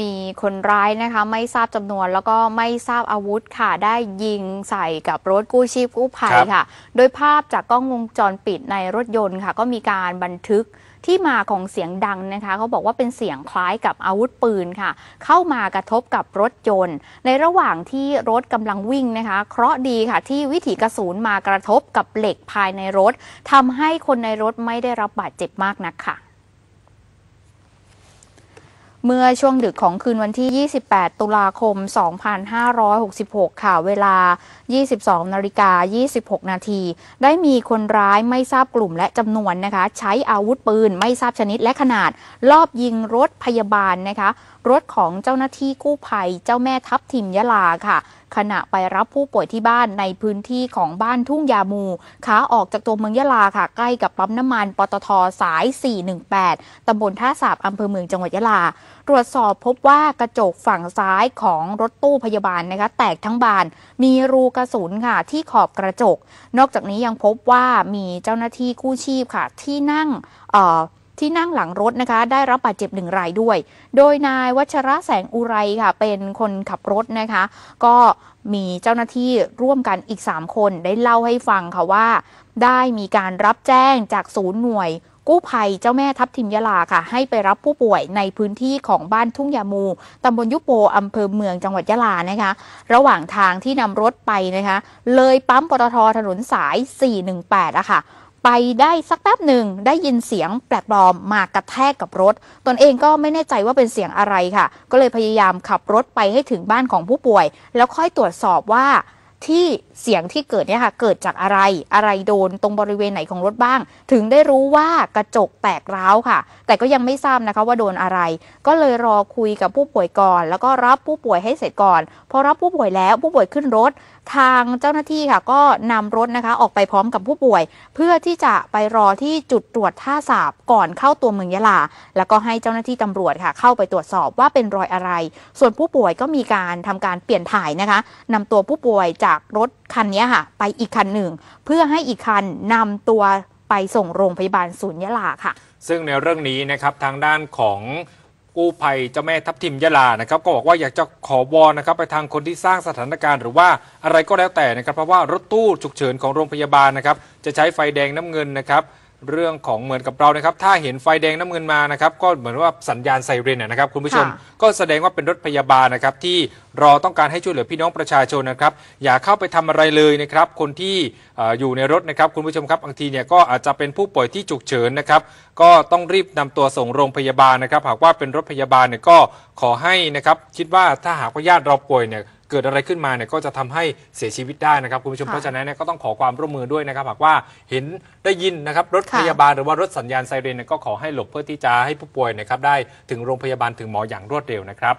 มีคนร้ายนะคะไม่ทราบจำนวนแล้วก็ไม่ทราบอาวุธค่ะ ได้ยิงใส่กับรถกู้ชีพกู้ภัยค่ะ โดยภาพจากกล้องวงจรปิดในรถยนต์ค่ะ ก็มีการบันทึกที่มาของเสียงดังนะคะเขาบอกว่าเป็นเสียงคล้ายกับอาวุธปืนค่ะ เข้ามากระทบกับรถยนต์ ในระหว่างที่รถกำลังวิ่งนะคะเคราะดีค่ะ ที่วิถีกระสุนมากระทบกับเหล็กภายในรถ ทำให้คนในรถไม่ได้รับบาดเจ็บมากนักค่ะเมื่อช่วงดึกของคืนวันที่ 28 ตุลาคม 2566 ค่ะ เวลา 22 นาฬิกา 26 นาที ได้มีคนร้ายไม่ทราบกลุ่มและจำนวนนะคะ ใช้อาวุธปืนไม่ทราบชนิดและขนาด ลอบยิงรถพยาบาลนะคะ รถของเจ้าหน้าที่กู้ภัย เจ้าแม่ทับทิมยะลาค่ะขณะไปรับผู้ป่วยที่บ้านในพื้นที่ของบ้านทุ่งยามู ขาออกจากตัวเมืองยะลาค่ะ ใกล้กับปั๊มน้ำมัน ปตทสาย 418ตำบลท่าสาบอำเภอเมืองจังหวัดยะลา ตรวจสอบพบว่ากระจกฝั่งซ้ายของรถตู้พยาบาลนะคะแตกทั้งบาน มีรูกระสุนค่ะที่ขอบกระจก นอกจากนี้ยังพบว่ามีเจ้าหน้าที่กู้ชีพค่ะ ที่นั่งเอ่อที่นั่งหลังรถนะคะ ได้รับบาดเจ็บหนึ่งรายด้วย โดยนายวัชระแสงอุไรค่ะ เป็นคนขับรถนะคะ ก็มีเจ้าหน้าที่ร่วมกันอีก 3 คนได้เล่าให้ฟังค่ะว่าได้มีการรับแจ้งจากศูนย์หน่วย กู้ภัยเจ้าแม่ทับทิมยาลาค่ะ ให้ไปรับผู้ป่วยในพื้นที่ของบ้านทุ่งยามูตำบลยุโปอำเภอเมืองจังหวัดยาลานะคะ ระหว่างทางที่นำรถไปนะคะ เลยปั๊มปตทถนนสาย 418อะค่ะไปได้สักแป๊บหนึ่งได้ยินเสียงแปลกปลอมมากระแทกกับรถ ตนเองก็ไม่แน่ใจว่าเป็นเสียงอะไรค่ะ ก็เลยพยายามขับรถไปให้ถึงบ้านของผู้ป่วย แล้วค่อยตรวจสอบว่าที่เสียงที่เกิดเนี่ยค่ะเกิดจากอะไรอะไรโดนตรงบริเวณไหนของรถบ้าง ถึงได้รู้ว่ากระจกแตกร้าวค่ะ แต่ก็ยังไม่ทราบนะคะว่าโดนอะไร ก็เลยรอคุยกับผู้ป่วยก่อน แล้วก็รับผู้ป่วยให้เสร็จก่อนพอรับผู้ป่วยแล้วผู้ป่วยขึ้นรถทางเจ้าหน้าที่ค่ะก็นำรถนะคะออกไปพร้อมกับผู้ป่วย เพื่อที่จะไปรอที่จุดตรวจท่าสาบ ก่อนเข้าตัวเมืองยะลา แล้วก็ให้เจ้าหน้าที่ตำรวจค่ะ เข้าไปตรวจสอบว่าเป็นรอยอะไร ส่วนผู้ป่วยก็มีการทำการเปลี่ยนถ่ายนะคะ นำตัวผู้ป่วยจากรถคันนี้ค่ะ ไปอีกคันหนึ่ง เพื่อให้อีกคันนำตัวไปส่งโรงพยาบาลศูนย์ยะลาค่ะ ซึ่งในเรื่องนี้นะครับทางด้านของกู้ภัยเจ้าแม่ทับทิมยะลานะครับ ก็บอกว่าอยากจะขอวอนนะครับไปทางคนที่สร้างสถานการณ์ หรือว่าอะไรก็แล้วแต่นะครับเพราะว่ารถตู้ฉุกเฉินของโรงพยาบาลนะครับ จะใช้ไฟแดงน้ำเงินนะครับเรื่องของเหมือนกับเรานะครับ ถ้าเห็นไฟแดงน้ำเงินมานะครับ ก็เหมือนว่าสัญญาณไซเรนนะครับคุณผู้ชม ก็แสดงว่าเป็นรถพยาบาลนะครับ ที่รอต้องการให้ช่วยเหลือพี่น้องประชาชนนะครับ อย่าเข้าไปทำอะไรเลยนะครับ คนที่อยู่ในรถนะครับคุณผู้ชมครับบางทีเนี่ยก็อาจจะเป็นผู้ป่วยที่ฉุกเฉินนะครับ ก็ต้องรีบนำตัวส่งโรงพยาบาลนะครับ หากว่าเป็นรถพยาบาลเนี่ยก็ขอให้นะครับคิดว่าถ้าหากว่าญาติเราป่วยเนี่ยเกิดอะไรขึ้นมาเนี่ยก็จะทำให้เสียชีวิตได้นะครับคุณผู้ชมเพราะฉะนั้นเนี่ยก็ต้องขอความร่วมมือด้วยนะครับ หากว่าเห็นได้ยินนะครับ รถพยาบาลหรือว่ารถสัญญาณไซเรนก็ขอให้หลบเพื่อที่จะให้ผู้ป่วยนะครับ ได้ถึงโรงพยาบาลถึงหมออย่างรวดเร็วนะครับ